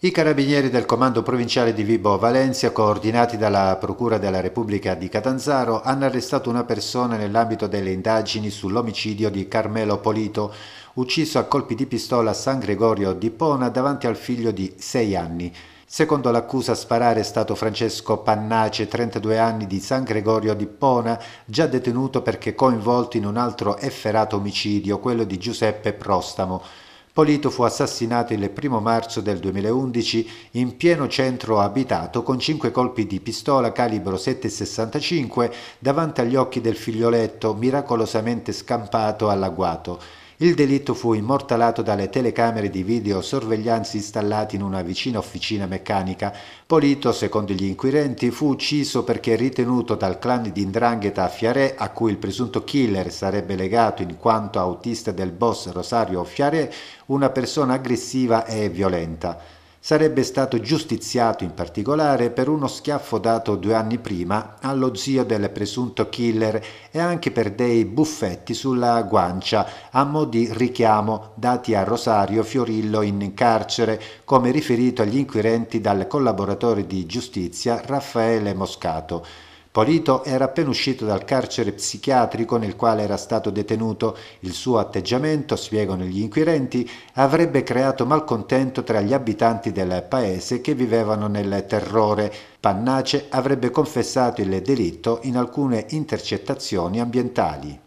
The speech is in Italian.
I carabinieri del comando provinciale di Vibo Valencia, coordinati dalla Procura della Repubblica di Catanzaro, hanno arrestato una persona nell'ambito delle indagini sull'omicidio di Carmelo Polito, ucciso a colpi di pistola a San Gregorio di Pona davanti al figlio di 6 anni. Secondo l'accusa a sparare è stato Francesco Pannace, 32 anni di San Gregorio di Pona, già detenuto perché coinvolto in un altro efferato omicidio, quello di Giuseppe Prostamo. Polito fu assassinato il 1 marzo del 2011 in pieno centro abitato con cinque colpi di pistola calibro 7,65 davanti agli occhi del figlioletto miracolosamente scampato all'agguato. Il delitto fu immortalato dalle telecamere di videosorveglianza installate in una vicina officina meccanica. Polito, secondo gli inquirenti, fu ucciso perché ritenuto dal clan di Indrangheta a Fiarè, a cui il presunto killer sarebbe legato in quanto autista del boss Rosario Fiarè, una persona aggressiva e violenta. Sarebbe stato giustiziato in particolare per uno schiaffo dato due anni prima allo zio del presunto killer e anche per dei buffetti sulla guancia a mo' di richiamo dati a Rosario Fiorillo in carcere, come riferito agli inquirenti dal collaboratore di giustizia Raffaele Moscato. Polito era appena uscito dal carcere psichiatrico nel quale era stato detenuto. Il suo atteggiamento, spiegano gli inquirenti, avrebbe creato malcontento tra gli abitanti del paese che vivevano nel terrore. Pannace avrebbe confessato il delitto in alcune intercettazioni ambientali.